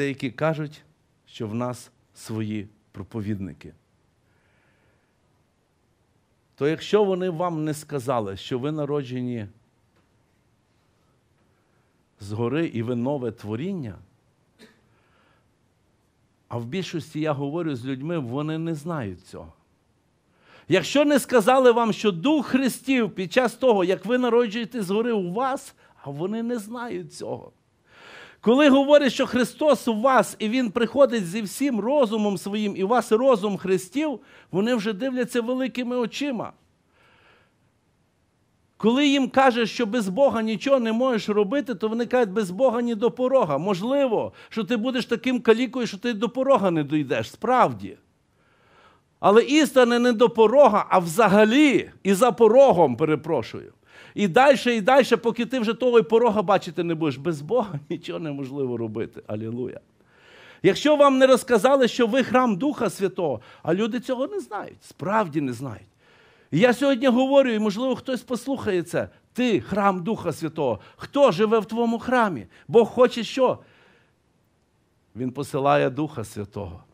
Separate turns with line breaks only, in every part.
деякі кажуть, що в нас свої проповідники. То якщо вони вам не сказали, що ви народжені згори і ви нове творіння, а в більшості я говорю з людьми, вони не знають цього. Якщо не сказали вам, що Дух Христів під час того, як ви народжуєте згори у вас, а вони не знають цього. Коли говорить, що Христос у вас і Він приходить зі всім розумом своїм, і у вас розум Христів, вони вже дивляться великими очима. Коли їм кажеш, що без Бога нічого не можеш робити, то вони кажуть, без Бога ні до порога. Можливо, що ти будеш таким калікою, що ти до порога не дійдеш, справді. Але істина не до порога, а взагалі і за порогом перепрошую. І далі, і далі, поки ти вже того і порога бачити не будеш. Без Бога нічого неможливо робити. Алілуя. Якщо вам не розказали, що ви храм Духа Святого, а люди цього не знають, справді не знають. І я сьогодні говорю, і, можливо, хтось послухає це. Ти храм Духа Святого. Хто живе в твоєму храмі? Бог хоче що? Він посилає Духа Святого.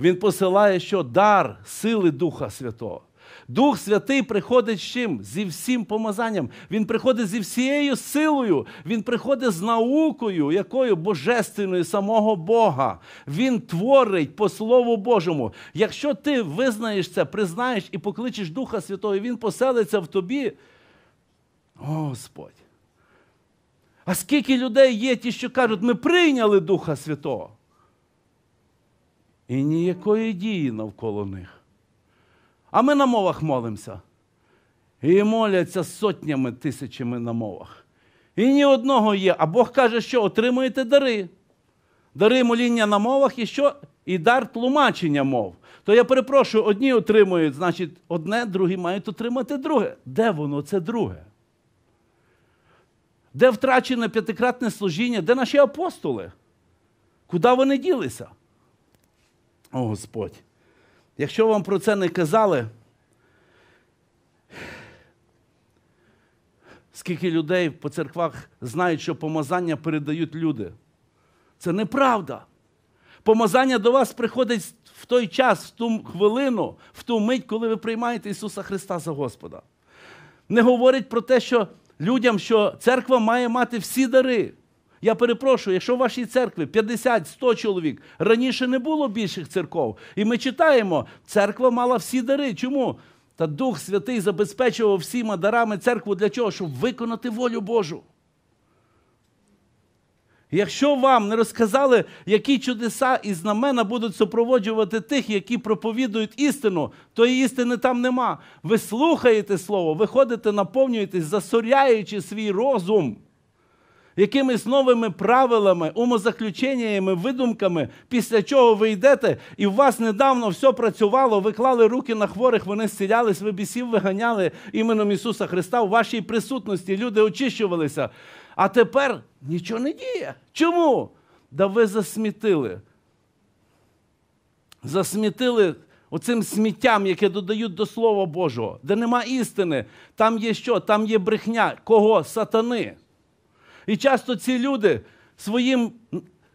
Він посилає що? Дар сили Духа Святого. Дух Святий приходить з чим? Зі всім помазанням. Він приходить зі всією силою, він приходить з наукою, якою божественною самого Бога. Він творить по Слову Божому. Якщо ти визнаєш це, признаєш і покличеш Духа Святого, і Він поселиться в тобі. Господь. А скільки людей є, ті, що кажуть, ми прийняли Духа Святого. І ніякої дії навколо них. А ми на мовах молимося. І моляться сотнями тисячами на мовах. І ні одного є. А Бог каже, що отримуєте дари. Дари моління на мовах і що? І дар тлумачення мов. То я перепрошую, одні отримують, значить, одне, другі мають отримати друге. Де воно це друге? Де втрачене п'ятикратне служіння? Де наші апостоли? Куди вони ділися? О Господь! Якщо вам про це не казали, скільки людей по церквах знають, що помазання передають люди. Це неправда. Помазання до вас приходить в той час, в ту хвилину, в ту мить, коли ви приймаєте Ісуса Христа за Господа. Не говорить про те, що людям, що церква має мати всі дари. Я перепрошую, якщо в вашій церкві 50-100 чоловік, раніше не було більших церков. І ми читаємо, церква мала всі дари. Чому? Та Дух Святий забезпечував всіма дарами церкву для чого? Щоб виконати волю Божу. Якщо вам не розказали, які чудеса і знамена будуть супроводжувати тих, які проповідують істину, то і істини там нема. Ви слухаєте слово, виходите, наповнюєтесь, засоряючи свій розум якимись новими правилами, умозаключеннями, видумками, після чого ви йдете, і у вас недавно все працювало, ви клали руки на хворих, вони зцілялись, ви бісів виганяли іменем Ісуса Христа у вашій присутності, люди очищувалися. А тепер нічого не діє. Чому? Да ви засмітили. Засмітили. Оцим сміттям, яке додають до Слова Божого, де нема істини, там є що? Там є брехня, кого сатани. І часто ці люди своїм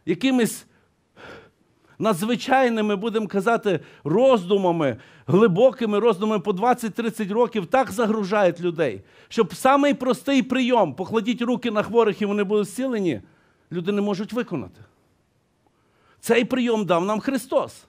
якимись надзвичайними, будемо казати, роздумами, глибокими роздумами по 20-30 років так загружають людей, щоб самий простий прийом покладіть руки на хворих і вони будуть зцілені, люди не можуть виконати. Цей прийом дав нам Христос.